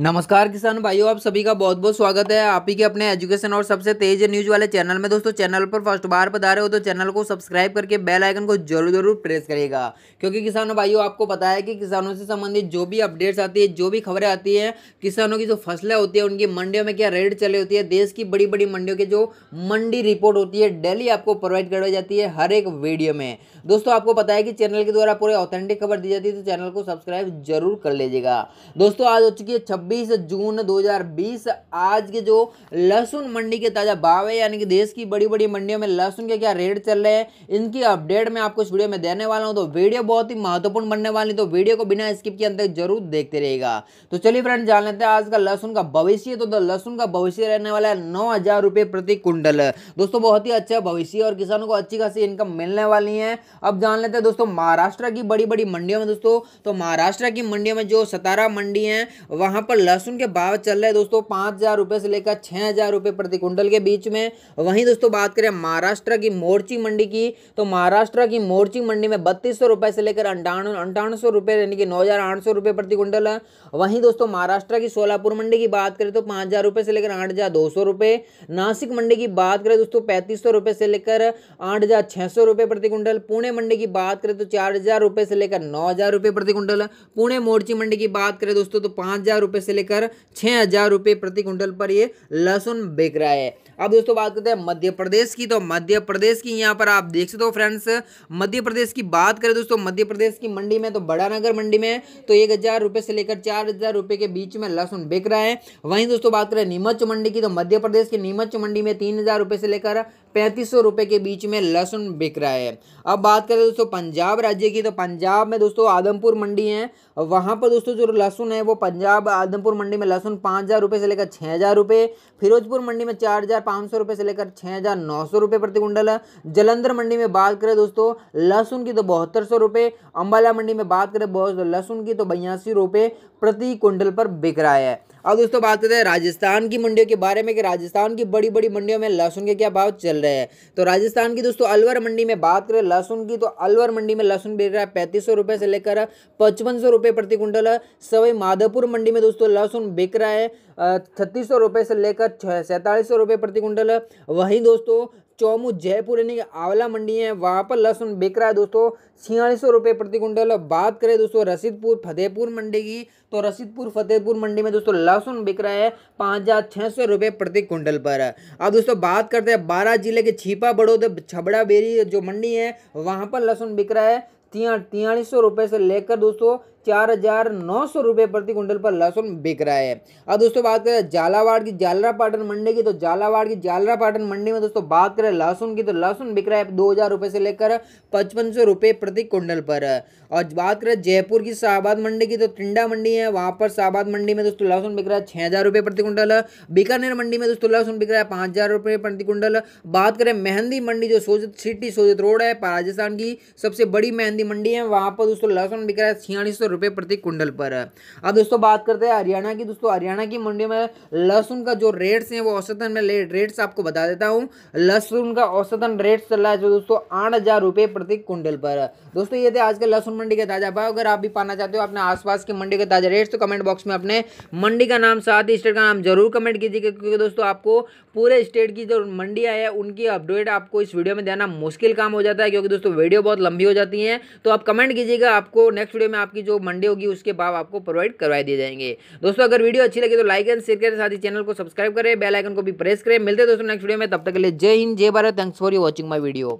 नमस्कार किसान भाइयों आप सभी का बहुत बहुत स्वागत है आप ही के अपने एजुकेशन और सबसे तेज न्यूज वाले चैनल में दोस्तों चैनल पर फर्स्ट बार बता रहे हो तो चैनल को सब्सक्राइब करके बेल आइकन को जरूर जरूर प्रेस करेगा क्योंकि किसानों भाइयों आपको पता है कि किसानों से संबंधित जो भी अपडेट्स आती है जो भी खबरें आती है किसानों की जो फसलें होती है उनकी मंडियों में क्या रेट चले होती है देश की बड़ी बड़ी मंडियों की जो मंडी रिपोर्ट होती है डेली आपको प्रोवाइड करवाई जाती है हर एक वीडियो में दोस्तों आपको पता है कि चैनल के द्वारा पूरे ऑथेंटिक खबर दी जाती है तो चैनल को सब्सक्राइब जरूर कर लीजिएगा दोस्तों आज हो चुकी है 26 जून 2020 आज के जो लहसुन मंडी के ताज़ा भाव है यानी कि देश की बड़ी बड़ी मंडियों में लहसुन के क्या रेट चल रहे हैं इनकी अपडेट मैं आपको इस वीडियो में देने वाला हूँ तो वीडियो बहुत ही महत्वपूर्ण बनने वाली तो वीडियो को बिना स्किप के अंदर जरूर देखते रहेगा तो चलिए फ्रेंड जान लेते हैं आज का लहसुन का भविष्य तो लहसुन का भविष्य रहने वाला है नौ हजार रुपये प्रति कुंडल दोस्तों बहुत ही अच्छा भविष्य और किसानों को अच्छी खासी इनकम मिलने वाली है अब जान लेते हैं दोस्तों महाराष्ट्र की बड़ी बड़ी मंडियों में दोस्तों तो महाराष्ट्र की मंडियों में जो सतारा मंडी है वहां पर लहसुन के भाव चल रहे दोस्तों पाँच हज़ार रुपये से लेकर छः हज़ार रुपये प्रति कुंटल के बीच में वहीं दोस्तों बात करें महाराष्ट्र की मोर्ची मंडी की तो महाराष्ट्र की मोर्ची मंडी में बत्तीस सौ से लेकर अंठानवे अंठावन सौ रुपये यानी कि नौ हज़ार आठ सौ रुपये प्रति कुंटल है वहीं दोस्तों महाराष्ट्र की सोलापुर मंडी की बात करें तो पाँच हज़ार रुपये से लेकर आठ हज़ार दो सौ रुपये नासिक मंडी की बात करें दोस्तों पैंतीस सौ रुपये से लेकर आठ हज़ार छः सौ रुपये प्रति कुंटल पुणे मंडी की बात करें तो चार हज़ार रुपये से लेकर नौ हज़ार रुपये प्रति कुंटल पुणे मोर्ची मंडी की बात करें दोस्तों तो पाँच हज़ार रुपये से लेकर छः हज़ार रुपये प्रति क्विंटल पर ये लहसुन बिक रहा है अब दोस्तों बात करते हैं मध्य प्रदेश की तो मध्य प्रदेश की यहाँ पर आप देख सकते हो फ्रेंड्स मध्य प्रदेश की बात करें दोस्तों मध्य प्रदेश की मंडी में तो बड़ा नगर मंडी में तो एक हज़ार रुपये से लेकर चार हज़ार रुपये के बीच में लहसुन बिक रहा है वहीं दोस्तों बात करें नीमच मंडी की तो मध्य प्रदेश की नीमच मंडी में तीन हज़ार से लेकर पैंतीस सौ के बीच में लहसुन बिक रहा है अब बात करें दोस्तों पंजाब राज्य की तो पंजाब में दोस्तों आदमपुर मंडी है वहाँ पर दोस्तों जो लहसुन है वो पंजाब राधनपुर मंडी में लहसुन पाँच हज़ार रुपये से लेकर छः हज़ार रुपये फिरोजपुर मंडी में चार हज़ार पाँच सौ रुपये से लेकर छः हज़ार नौ सौ रुपये प्रति कुंडल जलंधर मंडी में बात करें दोस्तों लहसुन की तो बहत्तर सौ रुपये अम्बाला मंडी में बात करें लहसुन की तो बयासी रुपये प्रति कुंडल पर बिक रहा है अब दोस्तों बात करते हैं राजस्थान की मंडियों के बारे में कि राजस्थान की बड़ी बड़ी मंडियों में लहसुन के क्या भाव चल रहे हैं तो राजस्थान की दोस्तों अलवर मंडी में बात करें लहसुन की तो अलवर मंडी में लहसुन बिक रहा है पैंतीस से लेकर पचपन सौ प्रति कुंटल सवई माधोपुर मंडी में दोस्तों लहसुन बिक रहा है छत्तीस सौ से लेकर सैंतालीस सौ प्रति कुंटल वहीं दोस्तों चौमू जयपुर यानी कि आंवला मंडी है वहाँ पर लहसुन बिक रहा है दोस्तों छियालीस सौ रुपये प्रति कुंटल बात करें दोस्तों रसीदपुर फतेहपुर मंडी की तो रसीदपुर फतेहपुर मंडी में दोस्तों लहसुन बिक रहा है पाँच हज़ार छः सौ रुपये प्रति कुंटल पर अब दोस्तों बात करते हैं बारह जिले के छिपा बड़ोद छबड़ा बेरी जो मंडी है वहाँ पर लहसुन बिक रहा है तिया तियालीस सौ रुपये से लेकर दोस्तों चार हजार नौ सौ रुपये प्रति क्विंटल पर लहसुन बिक रहा है अब दोस्तों बात करें झालावाड़ की जालरा पाटन मंडी की तो झालावाड़ की जालरा पाटन मंडी में दोस्तों बात करें लहसुन की तो लहसुन बिक रहा है दो हजार रुपये से लेकर पचपन सौ रुपये प्रति क्विंटल पर और बात करें जयपुर की शाहबाद मंडी की तो टिंडा मंडी है वहां पर शाहबाद मंडी में दोस्तों लहसुन बिक रहा है छह हज़ार रुपये प्रति क्विंटल बीकानेर मंडी में दोस्तों लहसुन बिक रहा है पांच हज़ार रुपये प्रति क्विंटल बात करें मेहंदी मंडी जो सोजत सिटी सोजत रोड है राजस्थान की सबसे बड़ी मेहंदी मंडी है वहां पर दोस्तों लहसुन बिक रहा है छियालीस सौ रुपये प्रति कुंडल पर अब दोस्तों बात करते हैं हरियाणा की दोस्तों हरियाणा की मंडी में लहसुन का जो रेट्स हैं वो औसतन में रेट्स आपको बता देता हूँ लहसुन का औसतन रेट चल रहा है जो दोस्तों आठ हज़ार रुपये प्रति कुंडल पर दोस्तों ये थे आज के लहसुन मंडी के ताज़ा भाव अगर आप भी पाना चाहते हो अपने आसपास की मंडी के ताज़ा रेट्स तो कमेंट बॉक्स में अपने मंडी का नाम साथ ही स्टेट का नाम जरूर कमेंट कीजिएगा क्योंकि दोस्तों आपको पूरे स्टेट की जो मंडी है उनकी अपडेट आपको इस वीडियो में देना मुश्किल काम हो जाता है क्योंकि दोस्तों वीडियो बहुत लंबी हो जाती है तो आप कमेंट कीजिएगा आपको नेक्स्ट वीडियो में आपकी जो मंडे होगी उसके बाद आपको प्रोवाइड करवाए दिए जाएंगे दोस्तों अगर वीडियो अच्छी लगे तो लाइक एंड शेयर करें साथ ही चैनल को सब्सक्राइब करें बेलाइकन को भी प्रेस करें मिलते हैं दोस्तों नेक्स्ट वीडियो में तब तक के लिए जय हिंद जय Bharat thanks for you watching my video